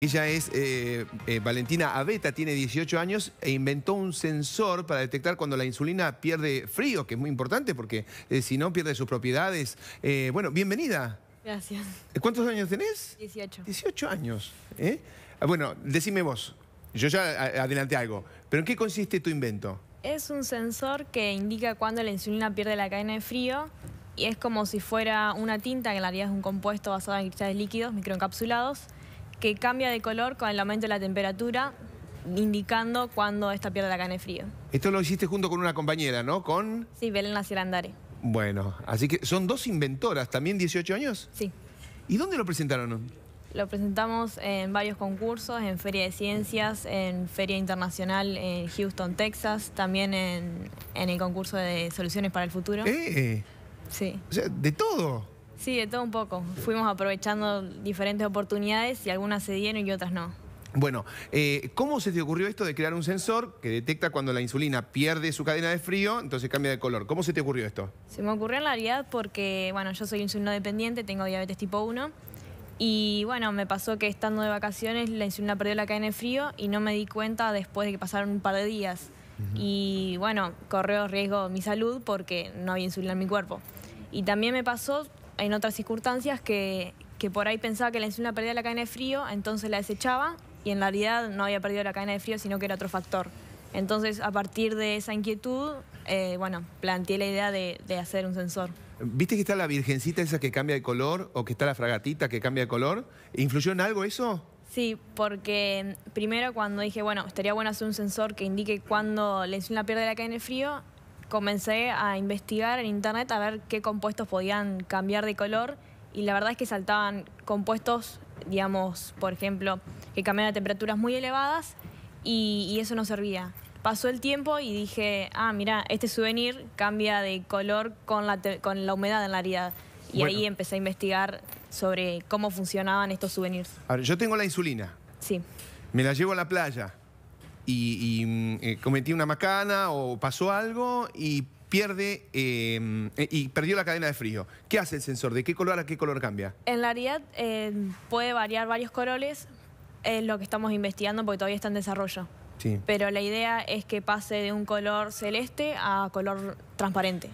Ella es eh, eh, Valentina Aveta, tiene 18 años e inventó un sensor para detectar cuando la insulina pierde frío, que es muy importante porque eh, si no pierde sus propiedades. bueno, bienvenida. Gracias. ¿Cuántos años tenés? 18. 18 años. Ah, bueno, decime vos, yo ya adelanté algo, pero ¿en qué consiste tu invento? Es un sensor que indica cuando la insulina pierde la cadena de frío y es como si fuera una tinta que en realidad es un compuesto basado en cristales líquidos microencapsulados que cambia de color con el aumento de la temperatura, indicando cuando esta pierde la frío. Esto lo hiciste junto con una compañera, ¿no? Con... Sí, Belén Andare. Bueno, así que son dos inventoras, ¿también 18 años? Sí. ¿Y dónde lo presentaron? Lo presentamos en varios concursos, en Feria de Ciencias, en Feria Internacional en Houston, Texas, también en, en el concurso de Soluciones para el Futuro. ¡Eh! Sí. O sea, de todo. Sí, de todo un poco. Fuimos aprovechando diferentes oportunidades y algunas se dieron y otras no. Bueno, eh, ¿cómo se te ocurrió esto de crear un sensor que detecta cuando la insulina pierde su cadena de frío, entonces cambia de color? ¿Cómo se te ocurrió esto? Se me ocurrió en la realidad porque, bueno, yo soy insulino dependiente, tengo diabetes tipo 1 y, bueno, me pasó que estando de vacaciones la insulina perdió la cadena de frío y no me di cuenta después de que pasaron un par de días. Y, bueno, corrió riesgo mi salud porque no había insulina en mi cuerpo. Y también me pasó en otras circunstancias que, por ahí pensaba que la insulina perdía la cadena de frío, entonces la desechaba y en realidad no había perdido la cadena de frío, sino que era otro factor. Entonces, a partir de esa inquietud, eh, bueno, planteé la idea de, de, hacer un sensor. ¿Viste que está la virgencita esa que cambia de color o que está la fragatita que cambia de color? ¿Influyó en algo eso? Sí, porque mm, primero cuando dije, bueno, estaría bueno hacer un sensor que indique cuándo la insulina pierde la cadena de frío, comencé a investigar en internet a ver qué compuestos podían cambiar de color y la verdad es que saltaban compuestos, digamos, por ejemplo, que cambiaban a temperaturas muy elevadas y, eso no servía. Pasó el tiempo y dije, ah, mira, este souvenir cambia de color con la, con la humedad en la herida. Y ahí empecé a investigar sobre cómo funcionaban estos souvenirs. A ver, yo tengo la insulina. Sí. Me la llevo a la playa y, y mm, eh, cometí una macana o pasó algo y pierde eh, eh, y perdió la cadena de frío. ¿Qué hace el sensor? ¿De qué color a qué color cambia? En realidad puede variar varios colores, es lo que estamos investigando porque todavía está en desarrollo. Sí. Pero la idea es que pase de un color celeste a color transparente.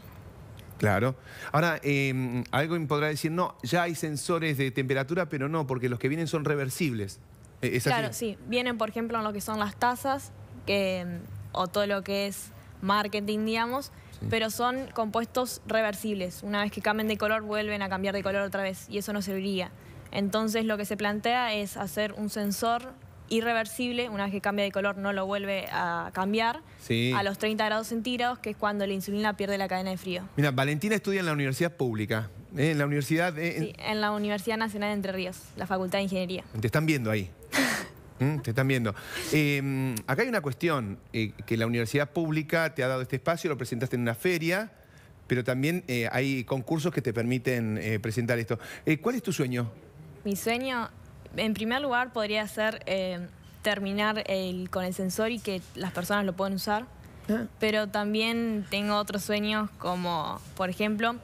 Claro. Ahora, algo em, alguien podrá decir, no, ya hay sensores de temperatura, pero no, porque los que vienen son reversibles. E-, claro, sí. Vienen, por ejemplo, en lo que son las tazas que, mm, o todo lo que es marketing, digamos, pero son compuestos reversibles. Una vez que cambien de color, vuelven a cambiar de color otra vez y eso no serviría. Entonces, lo que se plantea es hacer un sensor irreversible, una vez que cambia de color no lo vuelve a cambiar, a los 30 grados centígrados, que es cuando la insulina pierde la cadena de frío. Mira, Valentina estudia en la universidad pública, eh, en la universidad. Eh, en... la Universidad Nacional de Entre Ríos, la Facultad de Ingeniería. Te están viendo ahí. Mm, te están viendo. Em, acá hay una cuestión, eh, que la universidad pública te ha dado este espacio, lo presentaste en una feria, pero también hay concursos que te permiten presentar esto. ¿Cuál es tu sueño? Mi sueño, en primer lugar, podría ser terminar con el sensor y que las personas lo puedan usar. Ah. Pero también tengo otros sueños como, por ejemplo,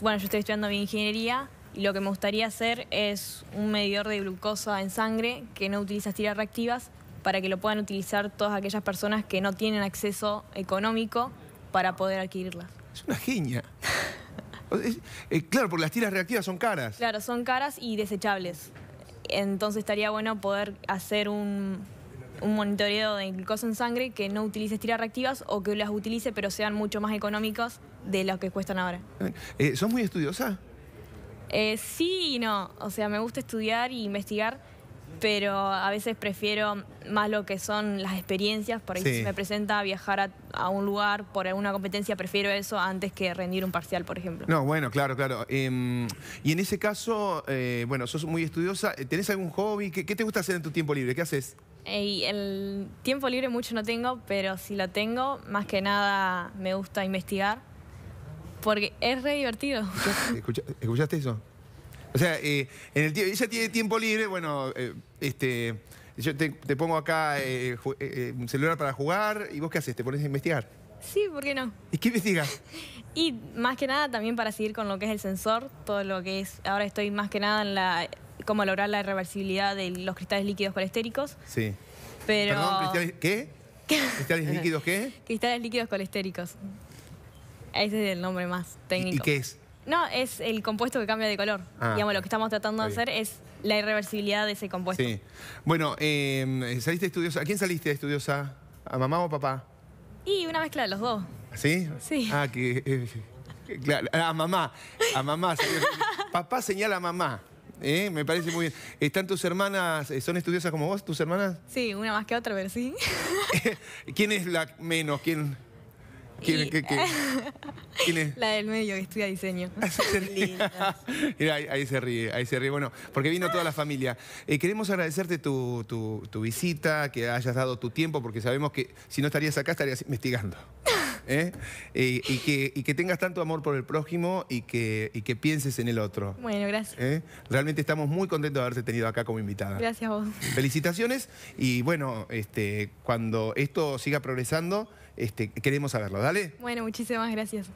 bueno, yo estoy estudiando bioingeniería y lo que me gustaría hacer es un medidor de glucosa en sangre que no utiliza tiras reactivas para que lo puedan utilizar todas aquellas personas que no tienen acceso económico para poder adquirirlas. Es una genia. Eh, claro, porque las tiras reactivas son caras. Claro, son caras y desechables. Entonces estaría bueno poder hacer un, un monitoreo de glucosa en sangre que no utilice tiras reactivas o que las utilice pero sean mucho más económicos de las que cuestan ahora. Eh, ¿Sos muy estudiosa? Eh, sí y no. O sea, me gusta estudiar e investigar, pero a veces prefiero más lo que son las experiencias. Por ahí si me presenta viajar a, un lugar por alguna competencia, prefiero eso antes que rendir un parcial, por ejemplo. No, bueno, claro, claro. Em, y en ese caso, eh, bueno, sos muy estudiosa. Eh, ¿Tenés algún hobby? ¿Qué te gusta hacer en tu tiempo libre? ¿Qué haces? Y el tiempo libre mucho no tengo, pero si lo tengo, más que nada me gusta investigar. Porque es re divertido. ¿Escuchaste, eso? O sea, eh, en el, ella tiene tiempo libre, bueno, eh, este, yo te, pongo acá eh, un celular para jugar y vos qué haces, te pones a investigar. Sí, ¿por qué no? ¿Y qué investigas? y más que nada también para seguir con lo que es el sensor, todo lo que es, ahora estoy más que nada en la cómo lograr la irreversibilidad de los cristales líquidos colestéricos. Sí. Pero... Perdón, cristales, ¿qué? ¿Cristales líquidos qué? cristales líquidos colestéricos. Ese es el nombre más técnico. ¿Y, qué es? No, es el compuesto que cambia de color. Ah, Digamos, lo que estamos tratando de hacer es la irreversibilidad de ese compuesto. Sí. Bueno, eh, ¿saliste estudiosa? ¿A quién saliste de estudiosa? ¿A mamá o papá? Y una mezcla de los dos. ¿Sí? Sí. Ah, que... Eh, a mamá. A mamá. Papá señala a mamá. ¿Eh? me parece muy bien. ¿Están tus hermanas, eh, son estudiosas como vos, tus hermanas? Sí, una más que otra, pero sí. ¿Quién es la menos? ¿Quién? ¿Quién, La del medio que estudia diseño. Mira, ahí, se ríe, ahí se ríe. Bueno, porque vino toda la familia. Eh, queremos agradecerte tu visita, que hayas dado tu tiempo, porque sabemos que si no estarías acá estarías investigando. ¿eh? Eh, y, que, y, que, tengas tanto amor por el prójimo y que, que pienses en el otro. Bueno, gracias. ¿Eh? Realmente estamos muy contentos de haberte tenido acá como invitada. Gracias a vos. Felicitaciones y bueno, este, cuando esto siga progresando, este, queremos saberlo, ¿dale? Bueno, muchísimas gracias.